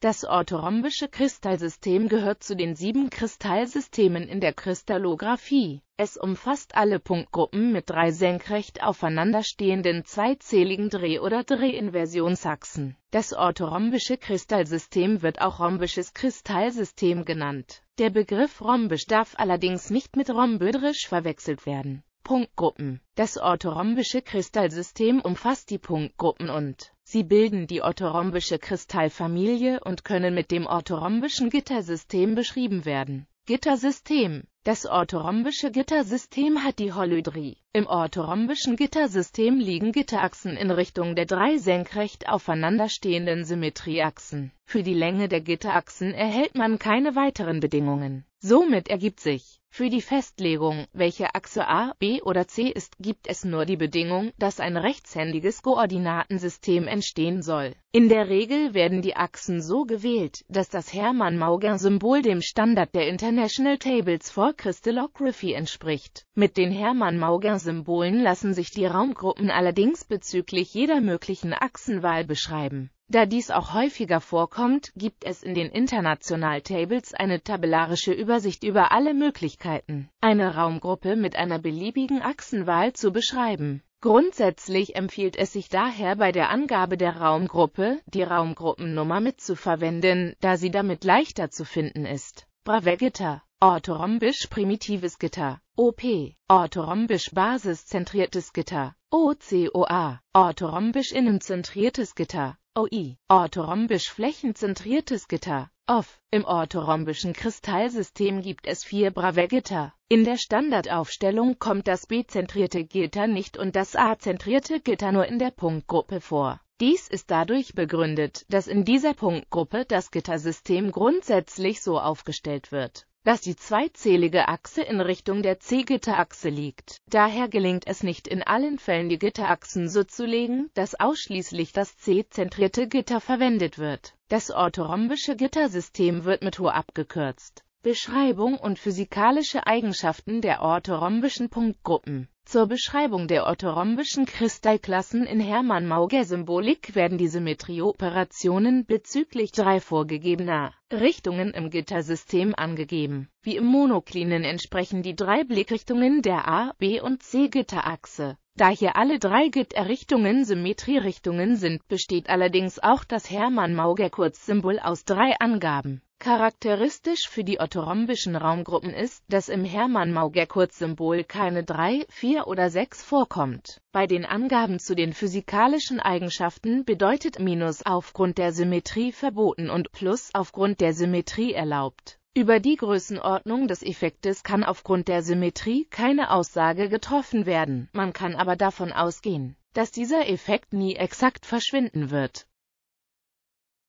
Das orthorhombische Kristallsystem gehört zu den sieben Kristallsystemen in der Kristallographie. Es umfasst alle Punktgruppen mit drei senkrecht aufeinanderstehenden zweizähligen Dreh- oder Drehinversionsachsen. Das orthorhombische Kristallsystem wird auch rhombisches Kristallsystem genannt. Der Begriff rhombisch darf allerdings nicht mit rhombödrisch verwechselt werden. Punktgruppen Das orthorhombische Kristallsystem umfasst die Punktgruppen und Sie bilden die orthorhombische Kristallfamilie und können mit dem orthorhombischen Gittersystem beschrieben werden. Gittersystem Das orthorhombische Gittersystem hat die Holydrie. Im orthorhombischen Gittersystem liegen Gitterachsen in Richtung der drei senkrecht aufeinanderstehenden Symmetrieachsen. Für die Länge der Gitterachsen erhält man keine weiteren Bedingungen. Somit ergibt sich, für die Festlegung, welche Achse A, B oder C ist, gibt es nur die Bedingung, dass ein rechtshändiges Koordinatensystem entstehen soll. In der Regel werden die Achsen so gewählt, dass das Hermann-Mauger-Symbol dem Standard der International Tables for Crystallography entspricht. Mit den Hermann-Mauger-Symbolen lassen sich die Raumgruppen allerdings bezüglich jeder möglichen Achsenwahl beschreiben. Da dies auch häufiger vorkommt, gibt es in den International Tables eine tabellarische Übersicht über alle Möglichkeiten, eine Raumgruppe mit einer beliebigen Achsenwahl zu beschreiben. Grundsätzlich empfiehlt es sich daher bei der Angabe der Raumgruppe, die Raumgruppennummer mitzuverwenden, da sie damit leichter zu finden ist. brave Orthorhombisch primitives Gitter, OP, orthorhombisch basiszentriertes Gitter, OCOA, orthorhombisch innenzentriertes Gitter, OI, orthorhombisch flächenzentriertes Gitter, OFF. Im orthorhombischen Kristallsystem gibt es vier Brave-Gitter. In der Standardaufstellung kommt das B-zentrierte Gitter nicht und das A-zentrierte Gitter nur in der Punktgruppe vor. Dies ist dadurch begründet, dass in dieser Punktgruppe das Gittersystem grundsätzlich so aufgestellt wird, dass die zweizählige Achse in Richtung der C-Gitterachse liegt. Daher gelingt es nicht in allen Fällen, die Gitterachsen so zu legen, dass ausschließlich das C-zentrierte Gitter verwendet wird. Das orthorhombische Gittersystem wird mit Ho abgekürzt. Beschreibung und physikalische Eigenschaften der orthorhombischen Punktgruppen zur Beschreibung der orthorhombischen Kristallklassen in Hermann-Mauger-Symbolik werden die Symmetrieoperationen bezüglich drei vorgegebener Richtungen im Gittersystem angegeben. Wie im Monoklinen entsprechen die drei Blickrichtungen der A, B und C-Gitterachse. Da hier alle drei Gitterrichtungen Symmetrierichtungen sind, besteht allerdings auch das Hermann-Mauger-Kurzsymbol aus drei Angaben Charakteristisch für die orthorhombischen Raumgruppen ist, dass im Hermann-Mauger-Kurzsymbol keine 3, 4 oder 6 vorkommt. Bei den Angaben zu den physikalischen Eigenschaften bedeutet Minus aufgrund der Symmetrie verboten und Plus aufgrund der Symmetrie erlaubt. Über die Größenordnung des Effektes kann aufgrund der Symmetrie keine Aussage getroffen werden, man kann aber davon ausgehen, dass dieser Effekt nie exakt verschwinden wird.